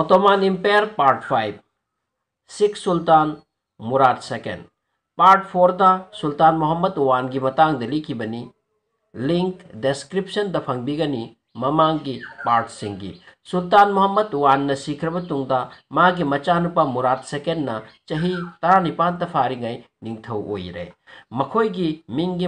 ओतमान empire part five सिख Sultan Murad second part four the Sultan Mohammed one की मतंग लिखी बनी लिंक डेस्क्रिप्शन द फंगीगनी ममांग की पार्ट सिंह सुल्तान मोहम्मद वान ने सीख्रब तुंग माँ की मचानुपा मुराद सेकेंड ना चही तरह निपान तफारी गई निथौ ओर मखोई की मिंग की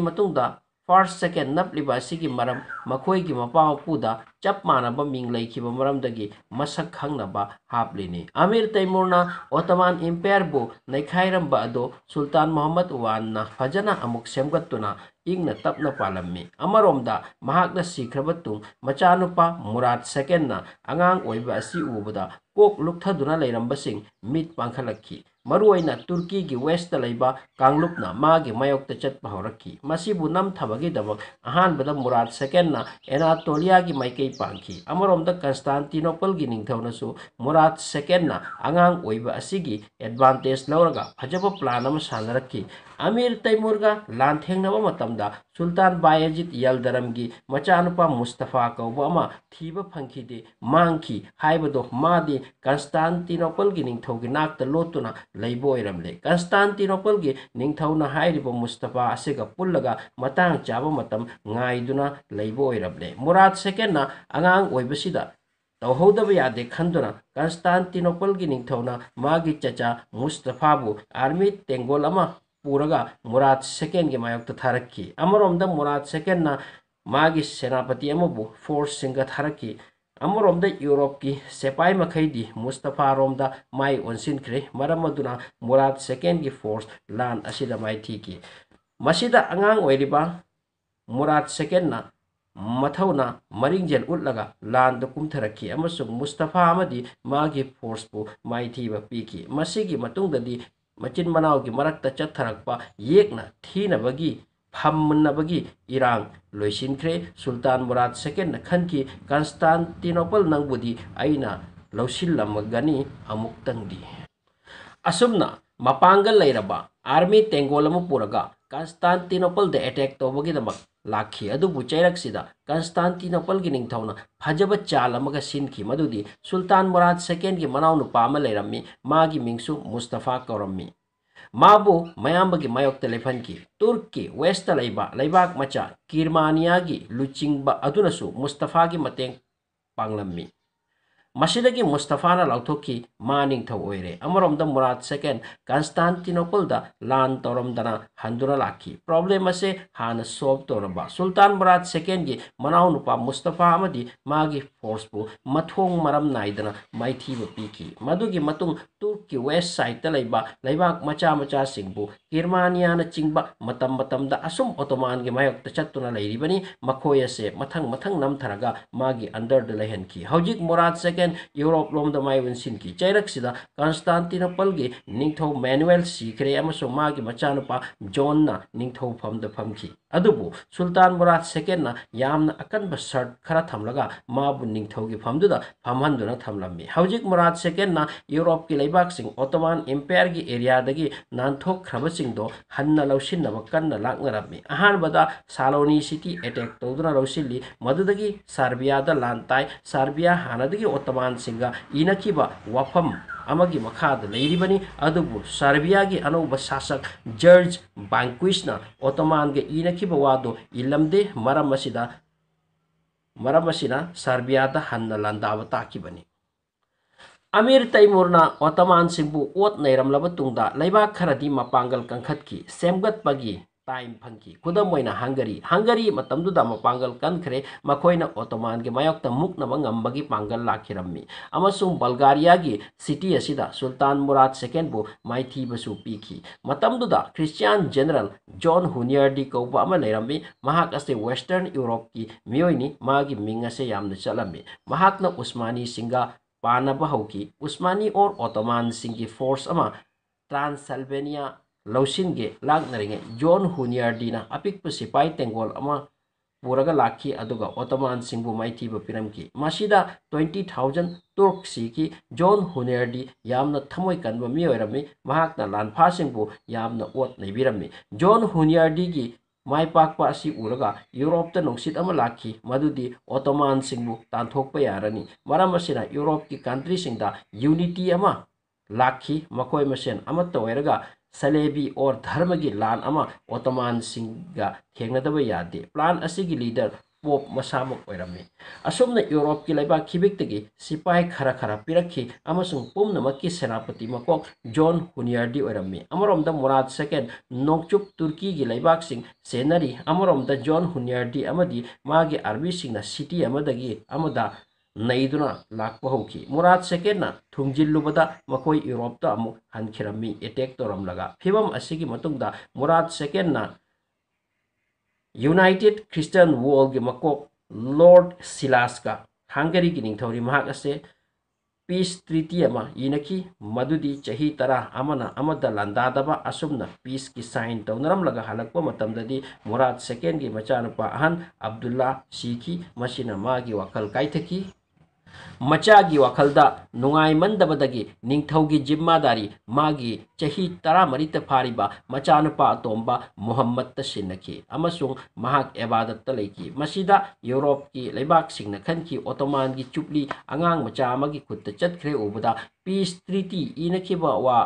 ꯐꯥꯔꯁ ꯁꯦꯀꯦꯟ ꯅꯞꯂꯤꯕ ꯑꯁꯤꯒꯤ ꯃꯔꯝ ꯃꯈꯣꯏꯒꯤ ꯃꯄꯥ ꯃꯄꯨꯗ ꯆꯞ ꯃꯥꯟꯅꯕ ꯃꯤꯡ ꯂꯩꯈꯤꯕ ꯃꯔꯝꯗꯒꯤ ꯃꯁꯛ ꯈꯪꯅꯕ ꯍꯥꯞꯂꯤꯅꯤ ꯑꯃꯤꯔ ꯇꯩꯃꯨꯔꯅ ꯑꯣꯇꯣꯃꯥꯟ ꯏꯝꯄꯦꯌꯔꯕꯨ ꯅꯩꯈꯥꯏꯔꯝꯕ ꯑꯗꯨ ꯁꯨꯜꯇꯥꯟ ꯃꯣꯍꯝꯃꯗ ꯋꯥꯟꯅ ꯐꯖꯅ ꯑꯃꯨꯛ ꯁꯦꯝꯒꯠꯇꯨꯅ ꯏꯪꯅ ꯇꯞꯅ ꯄꯥꯜꯂꯝꯃꯤ ꯑꯃꯔꯣꯝꯗ ꯃꯍꯥꯛꯅ ꯁꯤꯈ꯭ꯔꯕ ꯇꯨꯡ ꯃꯆꯥꯅꯨꯄꯥ ꯃꯨꯔꯥꯠ ꯁꯦꯀꯦꯟꯅ ꯑꯉꯥꯡ ꯑꯣꯏꯕ ꯑꯁꯤ ꯎꯕꯗ ꯀꯣꯛ ꯂꯨꯞꯊꯗꯨꯅ ꯂꯩꯔꯝꯕꯁꯤꯡ ꯃꯤꯠ ꯄꯥꯡꯈꯠꯂꯛꯈꯤ मरुआई तुर्की की वेस्ट तलाईबा कांगलुप ना माँ की मायोक तचत पहुँचकी मसी बुनाम थबगी दबक मुराद सेकेन एनाटोलिया की माइके ही पांखी अमरों द कंस्टांटिनोपल की निंदा मुराद सेकेन ना एडवांटेज लोरगा हज़ाबो प्लानम सान रखी अमीर तैमूर लाथेना सुलतान बायजीत यल की मचानप मुस्तफा कौब फंखीदे मांगी हैबद मादे कंस्टांतिनोपल की निथौ की नाक लोटना लेब ओरमे कंस्टांतिनोपल की निथौना मुस्तफा पुलगाबरमे मुराद सेकें आगामी तौहदब यादे खुना कंस्टांतिनोपल की निथौना मागी चचा मुस्तफाबू आर्मी तेंगोल ꯄꯨꯔꯒ ꯃꯨꯔꯥꯠ ꯁꯦꯀꯦꯟꯒꯤ ꯃꯥꯌꯣꯛꯇ ꯊꯥꯔꯛꯈꯤ ꯑꯃꯔꯣꯝꯗ ꯃꯨꯔꯥꯠ ꯁꯦꯀꯦꯟꯅ ꯃꯥꯒꯤ ꯁꯦꯅꯥꯄꯇꯤ ꯑꯃꯕꯨ ꯐꯣꯔꯁꯁꯤꯡꯒ ꯊꯥꯔꯛꯈꯤ ꯑꯃꯔꯣꯝꯗ ꯌꯨꯔꯣꯞꯀꯤ ꯁꯦꯄꯥꯏ ꯃꯈꯩꯗꯤ ꯃꯨꯁꯇꯐꯥꯔꯣꯝꯗ ꯃꯥꯏ ꯑꯣꯟꯁꯤꯟꯈ꯭ꯔꯦ ꯃꯔꯝ ꯑꯗꯨꯅ ꯃꯨꯔꯥꯠ ꯁꯦꯀꯦꯟꯒꯤ ꯐꯣꯔꯁ ꯂꯥꯟ ꯑꯁꯤꯗ ꯃꯥꯏꯊꯤꯈꯤ ꯃꯁꯤꯗ ꯑꯉꯥꯡ ꯑꯣꯏꯔꯤꯕ ꯃꯨꯔꯥꯠ ꯁꯦꯀꯦꯟꯅ ꯃꯊꯧꯅ ꯃꯔꯤꯡꯖꯦꯜ ꯎꯠꯂꯒ ꯂꯥꯟꯗ ꯀꯨꯝꯊꯔꯛꯈꯤ ꯑꯃꯁꯨꯡ ꯃꯨꯁꯇꯐꯥ ꯑꯃꯗꯤ ꯃꯥꯒꯤ ꯐꯣꯔꯁꯄꯨ ꯃꯥꯏꯊꯤꯕ ꯄꯤꯈꯤ ꯃꯁꯤꯒꯤ ꯃꯇꯨꯡꯗꯗꯤ ꯃꯆꯤꯟ ꯃꯅꯥꯎꯒꯤ ꯃꯔꯛꯇ ꯆꯠꯊꯔꯛꯄ ꯌꯦꯛꯅ ꯊꯤꯅꯕꯒꯤ ꯐꯝꯅꯕꯒꯤ ꯏꯔꯥꯡ ꯂꯣꯏꯁꯤꯟꯈ꯭ꯔꯦ ꯁꯨꯜꯇꯥꯟ ꯃꯨꯔꯥꯗ ꯁꯦꯀꯦꯟꯅ ꯈꯟꯈꯤ ꯀꯟꯁꯇꯥꯟꯇꯤꯅꯣꯄꯜ ꯅꯪꯕꯨꯗꯤ ꯑꯩꯅ ꯂꯧꯁꯤꯜꯂꯝꯃꯒꯅꯤ ꯑꯃꯨꯛꯇꯪꯗꯤ ꯑꯁꯨꯝꯅ ꯃꯄꯥꯡꯒꯜ ꯂꯩꯔꯕ ꯑꯥꯔꯃꯤ ꯇꯦꯡꯒꯣꯜ ꯑꯃ ꯄꯨꯔꯒ ꯀꯟꯁꯇꯥꯟꯇꯤꯅꯣꯄꯜꯗ ꯑꯦꯇꯦꯛ ꯇꯧꯕꯒꯤꯗꯃꯛ ꯂꯥꯛꯈꯤ ꯑꯗꯨꯕꯨ ꯆꯩꯔꯛꯁꯤꯗ ꯀꯟꯁꯇꯥꯟꯇꯤꯅꯣꯄꯜꯒꯤ ꯅꯤꯡꯊꯧꯅ ꯐꯖꯕ ꯆꯥꯜ ꯑꯃꯒ ꯁꯤꯟꯈꯤ ꯃꯗꯨꯗꯤ ꯁꯨꯜꯇꯥꯟ ꯃꯨꯔꯥꯠ ꯁꯦꯀꯦꯟꯒꯤ ꯃꯅꯥꯎꯅꯨꯄꯥ ꯑꯃ ꯂꯩꯔꯝꯃꯤ ꯃꯥꯒꯤ ꯃꯤꯡꯁꯨ ꯃꯨꯁꯇꯐꯥ ꯀꯧꯔꯝꯃꯤ ꯃꯥꯕꯨ ꯃꯌꯥꯝꯕꯒꯤ ꯃꯥꯌꯣꯛꯇ ꯂꯦꯞꯍꯟꯈꯤ ꯇꯨꯔꯛꯀꯤ ꯋꯦꯁꯇ ꯂꯩꯕ ꯂꯩꯕꯥꯛ ꯃꯆꯥ ꯀꯤꯔꯃꯥꯅꯤꯌꯥꯒꯤ ꯂꯨꯆꯤꯡꯕ ꯑꯗꯨꯅꯁꯨ ꯃꯨꯁꯇꯐꯥꯒꯤ ꯃꯇꯦꯡ ꯄꯥꯡꯂꯝꯃꯤ मसीदी मुस्तफा लौथी मांगरे अमरम मुराद सेकें कंस्टांटिनोपल लान तौरदना हंधुना लाख प्रॉब्लम से हाँ सोल्व तौरब सुल्तान मुराद सेकें मना नुप मुस्तफा मागी फोर्स मथों मरम नाइदा मैथीब पीकी मधुकी तुर्क की वेस्ट साइड मचा मचा गिरमानिया चिंब मतम मतम असम ओटोमान के मयोग चतना मखोय से मथ मथ नमथरगा अंडर लेकिन मुराद सेकें ꯁꯦꯀꯦꯟ ꯌꯨꯔꯣꯞ ꯂꯣꯝꯗ ꯃꯥꯏꯕꯟ ꯁꯤꯟꯈꯤ ꯆꯩꯔꯛꯁꯤꯗ ꯀꯟꯁꯇꯥꯟꯇꯤꯅꯣꯄꯜꯒꯤ ꯅꯤꯡꯊꯧ ꯃꯦꯅꯨꯋꯦꯜ ꯁꯤꯈ꯭ꯔꯦ ꯑꯃꯁꯨꯡ ꯃꯥꯒꯤ ꯃꯆꯥꯅꯨꯄꯥ ꯖꯣꯟꯅ ꯅꯤꯡꯊꯧꯐꯝꯗ ꯐꯝꯈꯤ ꯑꯗꯨꯕꯨ ꯁꯨꯜꯇꯥꯟ ꯃꯨꯔꯥꯗ ꯁꯦꯀꯦꯟꯅ ꯌꯥꯝꯅ ꯑꯀꯟꯕ ꯁꯔꯠ ꯈꯔ ꯊꯝꯂꯒ ꯃꯥꯕꯨ ꯅꯤꯡꯊꯧꯒꯤ ꯐꯝꯗꯨꯗ ꯐꯝꯍꯟꯗꯨꯅ ꯊꯝꯂꯝꯃꯤ ꯍꯧꯖꯤꯛ ꯃꯨꯔꯥꯗ ꯁꯦꯀꯦꯟꯅ ꯌꯨꯔꯣꯞꯀꯤ ꯂꯩꯕꯥꯛꯁꯤꯡ ꯑꯣꯇꯣꯃꯥꯟ ꯏꯝꯄꯦꯌꯔꯒꯤ ꯑꯦꯔꯤꯌꯥꯗꯒꯤ ꯅꯥꯟꯊꯣꯛꯈ꯭ꯔꯕꯁꯤꯡꯗꯣ ꯍꯟꯅ ꯂꯧꯁꯤꯟꯅꯕ ꯀꯟꯅ ꯂꯥꯛꯅꯔꯝꯃꯤ ꯑꯍꯥꯟꯕꯗ ꯁꯥꯂꯣꯅꯤ ꯁꯤꯇꯤ ꯑꯦꯇꯦꯛ ꯇꯧꯗꯨꯅ ꯂꯧꯁꯤꯜꯂꯤ ꯃꯗꯨꯗꯒꯤ ꯁꯥꯔꯕꯤꯌꯥꯗ ꯂꯥꯟ ꯇꯥꯏ ꯁꯥꯔꯕꯤꯌꯥ ꯍꯥꯟꯅꯗꯒꯤ ꯑꯣꯇꯣꯃꯥꯟ ꯀꯃꯥꯟꯁꯤꯡꯒ ꯏꯅꯈꯤꯕ ꯋꯥꯐꯝ ꯑꯃꯒꯤ ꯃꯈꯥꯗ ꯂꯩꯔꯤꯕꯅꯤ ꯑꯗꯨꯕꯨ ꯁꯔꯕꯤꯌꯥꯒꯤ ꯑꯅꯧꯕ ꯁꯥꯁꯛ ꯖꯔꯖ ꯕꯥꯡꯀ꯭ꯋꯤꯁꯅ ꯑꯣꯇꯣꯃꯥꯟꯒ ꯏꯅꯈꯤꯕ ꯋꯥꯗꯣ ꯏꯜꯂꯝꯗꯦ ꯃꯔꯝ ꯑꯁꯤꯗ ꯃꯔꯝ ꯑꯁꯤꯅ ꯁꯔꯕꯤꯌꯥꯗ ꯍꯟꯅ ꯂꯥꯟꯗꯥꯕ ꯇꯥꯈꯤꯕꯅꯤ ꯑꯃꯤꯔ ꯇꯩꯃꯨꯔꯅ ꯑꯣꯇꯣꯃꯥꯟꯁꯤꯡꯕꯨ ꯑꯣꯠ ꯅꯩꯔꯝꯂꯕ ꯇꯨꯡꯗ ꯂꯩꯕꯥꯛ ꯈꯔꯗꯤ ꯃꯄꯥꯡꯒꯜ ꯀꯟꯈꯠꯈꯤ ꯁꯦꯝꯒꯠꯄꯒꯤ टाइम फंगी खुद मोन हंगरी मांगल पागल कनखरे ओटोमान के मयोग मूक्ब की पागल लाखी बलगारिया की सिटी सुल्तान मुराद सेकेंड माइीबू पीखी क्रिश्चियन जनरल जॉन हुनियर डी कौबी वेस्टर्न यूरोप की मोयनी मिंग से चलमी उस्मानी सिंह पानब उस्मानी और ओटोमान सिंह की फोर्स ट्रांसलवेनिया लौसी लाने जोन हूनी अपिप सिपाई तेंगोल पूरा लाखी ओटमान सिंह माइी पीरमी ट्वेंटी थाउज तुर्क की जोन हुनियारदी थमो कनबी लाफा ओट नई जोन हुनियारदी की मा पापा उगा यूरोप लाखी मधुदी ओटमान सिंह तथोप यारनी यूरोप की कंट्री यूनिटी लाखी मकोई मसेंगे ꯁꯂꯦꯕꯤ ꯑꯣꯔ ꯙꯔꯃꯒꯤ ꯂꯥꯟ ꯑꯃ ꯑꯣꯇꯣꯃꯥꯟꯁꯤꯡꯒ ꯊꯦꯡꯅꯗꯕ ꯌꯥꯗꯦ ꯄ꯭ꯂꯥꯟ ꯑꯁꯤꯒꯤ ꯂꯤꯗꯔ ꯄꯣꯞ ꯃꯁꯥꯃꯛ ꯑꯣꯏꯔꯝꯃꯤ ꯑꯁꯨꯝꯅ ꯌꯨꯔꯣꯞꯀꯤ ꯂꯩꯕꯥꯛ ꯈꯤꯕꯤꯛꯇꯒꯤ ꯁꯤꯄꯥꯏ ꯈꯔ ꯈꯔ ꯄꯤꯔꯛꯈꯤ ꯑꯃꯁꯨꯡ ꯄꯨꯝꯅꯃꯛꯀꯤ ꯁꯦꯅꯥꯄꯇꯤ ꯃꯀꯣꯛ ꯖꯣꯟ ꯍꯨꯅꯤꯌꯔꯗꯤ ꯑꯣꯏꯔꯝꯃꯤ ꯑꯃꯔꯣꯝꯗ ꯃꯨꯔꯥꯗ ꯁꯦꯀꯦꯟ ꯅꯣꯡꯆꯨꯞ ꯇꯨꯔꯀꯤꯒꯤ ꯂꯩꯕꯥꯛꯁꯤꯡ ꯆꯦꯟꯅꯔꯤ ꯑꯃꯔꯣꯝꯗ ꯖꯣꯟ ꯍꯨꯅꯤꯌꯔꯗꯤ ꯑꯃꯗꯤ ꯃꯥꯒꯤ ꯑꯥꯔꯃꯤꯁꯤꯡꯅ ꯁꯤꯇꯤ ꯑꯃꯗꯒꯤ ꯑꯃꯗ ꯅꯩꯗꯨꯅ ꯂꯥꯛꯄ ꯍꯧꯈꯤ ꯃꯨꯔꯥꯠ ꯁꯦꯀꯦꯟꯅ ꯊꯨꯡꯖꯤꯜꯂꯨꯕꯗ ꯃꯈꯣꯏ ꯌꯨꯔꯣꯞꯇ ꯑꯃꯨꯛ ꯍꯟꯈꯤꯔꯝꯃꯤ ꯑꯦꯇꯦꯛ ꯇꯧꯔꯝꯂꯒ ꯐꯤꯕꯝ ꯑꯁꯤꯒꯤ ꯃꯇꯨꯡꯗ ꯃꯨꯔꯥꯠ ꯁꯦꯀꯦꯟꯅ ꯌꯨꯅꯥꯏꯇꯦꯠ ꯈ꯭ꯔꯤꯁꯇꯤꯌꯟ ꯋꯣꯜꯒꯤ ꯃꯀꯣꯛ ꯂꯣꯔꯗ ꯁꯤꯂꯥꯁꯀ ꯍꯪꯒꯔꯤꯒꯤ ꯅꯤꯡꯊꯧꯔꯤ ꯃꯍꯥꯛ ꯑꯁꯦ ꯄꯤꯁ ꯇ꯭ꯔꯤꯇꯤ ꯑꯃ ꯏꯅꯈꯤ ꯃꯗꯨꯗꯤ ꯆꯍꯤ ꯇꯔꯥ ꯑꯃꯅ ꯑꯃꯗ ꯂꯥꯟꯗꯥꯗꯕ ꯑꯁꯨꯝꯅ ꯄꯤꯁꯀꯤ ꯁꯥꯏꯟ ꯇꯧꯅꯔꯝꯂꯒ ꯍꯜꯂꯛꯄ ꯃꯇꯝꯗꯗꯤ ꯃꯨꯔꯥꯠ ꯁꯦꯀꯦꯟꯒꯤ ꯃꯆꯥꯅꯨꯄꯥ ꯑꯍꯟ ꯑꯕꯗꯨꯜꯂꯥ ꯁꯤꯈꯤ ꯃꯁꯤꯅ ꯃꯥꯒꯤ ꯋꯥꯈꯜ ꯀꯥꯏꯊꯈꯤ ꯃꯆꯥꯒꯤ ꯋꯥꯈꯜꯗ ꯅꯨꯡꯉꯥꯏꯃꯟꯗꯕꯗꯒꯤ ꯅꯤꯡꯊꯧꯒꯤ ꯖꯤꯝꯃꯥꯗꯥꯔꯤ ꯃꯥꯒꯤ ꯆꯍꯤ ꯇꯔꯥꯃꯔꯤꯇ ꯐꯥꯔꯤꯕ ꯃꯆꯥꯅꯨꯄꯥ ꯑꯇꯣꯝꯕ ꯃꯨꯍꯝꯃꯗꯇ ꯁꯤꯟꯅꯈꯤ ꯑꯃꯁꯨꯡ ꯃꯍꯥꯛ ꯑꯦꯕꯥꯗꯠꯇ ꯂꯩꯈꯤ ꯃꯁꯤꯗ ꯌꯨꯔꯣꯞꯀꯤ ꯂꯩꯕꯥꯛꯁꯤꯡꯅ ꯈꯟꯈꯤ ꯑꯣꯇꯣꯃꯥꯟꯒꯤ ꯆꯨꯞꯂꯤ ꯑꯉꯥꯡ ꯃꯆꯥ ꯑꯃꯒꯤ ꯈꯨꯠꯇ ꯆꯠꯈ꯭ꯔꯦ ꯎꯕꯗ ꯄꯤꯁ ꯇ꯭ꯔꯤꯇꯤ ꯏꯅꯈꯤꯕ ꯋꯥ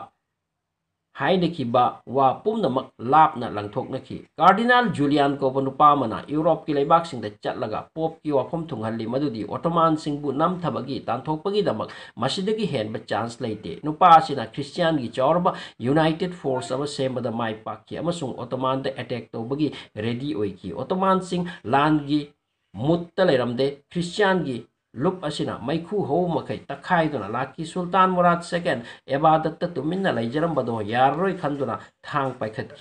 ꯍꯥꯏꯅꯈꯤꯕ ꯋꯥ ꯄꯨꯝꯅꯃꯛ ꯂꯥꯞꯅ ꯂꯪꯊꯣꯛꯅꯈꯤ ꯀꯥꯔꯗꯤꯅꯥꯜ ꯖꯨꯂꯤꯌꯥꯟ ꯀꯧꯕ ꯅꯨꯄꯥ ꯑꯃꯅ ꯌꯨꯔꯣꯞꯀꯤ ꯂꯩꯕꯥꯛꯁꯤꯡꯗ ꯆꯠꯂꯒ ꯄꯣꯞꯀꯤ ꯋꯥꯐꯝ ꯊꯨꯡꯍꯜꯂꯤ ꯃꯗꯨꯗꯤ ꯑꯣꯇꯣꯃꯥꯟꯁꯤꯡꯕꯨ ꯅꯝꯊꯕꯒꯤ ꯇꯥꯟꯊꯣꯛꯄꯒꯤꯗꯃꯛ ꯃꯁꯤꯗꯒꯤ ꯍꯦꯟꯕ ꯆꯥꯟꯁ ꯂꯩꯇꯦ ꯅꯨꯄꯥ ꯑꯁꯤꯅ ꯈ꯭ꯔꯤꯁꯇꯤꯌꯥꯟꯒꯤ ꯆꯥꯎꯔꯕ ꯌꯨꯅꯥꯏꯇꯦꯠ ꯐꯣꯔꯁ ꯑꯃ ꯁꯦꯝꯕꯗ ꯃꯥꯏ ꯄꯥꯛꯈꯤ ꯑꯃꯁꯨꯡ ꯑꯣꯇꯣꯃꯥꯟꯗ ꯑꯦꯇꯦꯛ ꯇꯧꯕꯒꯤ ꯔꯦꯗꯤ ꯑꯣꯏꯈꯤ ꯑꯣꯇꯣꯃꯥꯟꯁꯤꯡ ꯂꯥꯟꯒꯤ ꯃꯨꯠꯇ ꯂꯩꯔꯝꯗꯦ ꯈ꯭ꯔꯤꯁꯇꯤꯌꯥꯟꯒꯤ लुप असिना मैखू हो मई तक लाखी सुल्तान मुराद सेकेंड एबा दत्त तुम्हें लेजरबद यार खान पाखत्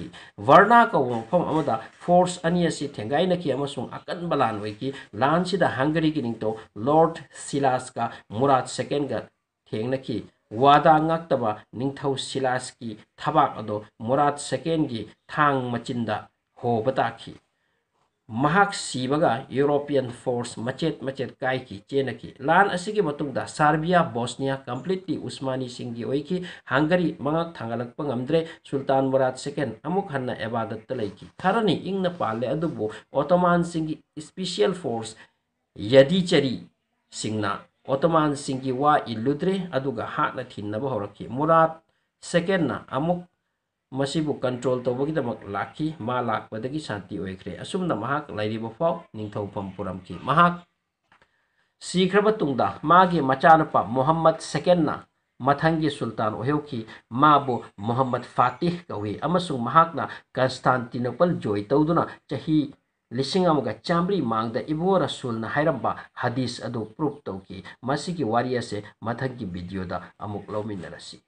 वर्णा कौ मौम फोर्स अनी थेगैनखी अकनब लान लाद हंगरी की निटो लॉर्ड सिलास का मुराद सेकेंड थेनखी वादा तब निथौ सिलास की थबाद मुराद सेकेंड की थ मचिंद होब ताखी mahak sibaga European force macet macet kai ki chena ki lan asigi da Serbia Bosnia completely Usmani singi oike. Hungary manga thangalak pangamdre Sultan Murad II amuk hanna ebadat talai ki tharani ingna pale adubu Ottoman singi special force yadi chari singna Ottoman singi wa illudre aduga hatna thinna ba horaki Murad II na amuk control तब की लाख की शांति असमनाथम सिख्रब तुद मचानप Mohammad second मथंग सुल्तान ओहेवी माब मोहम्मद फातिह कौ कंस्टांटिनोपल जोय तौदना लिंग चामी मांग इबोर सूल हैरब हदीस अदो प्रूफ तौकी मसी की वारी मथंग की वीडियो लौमी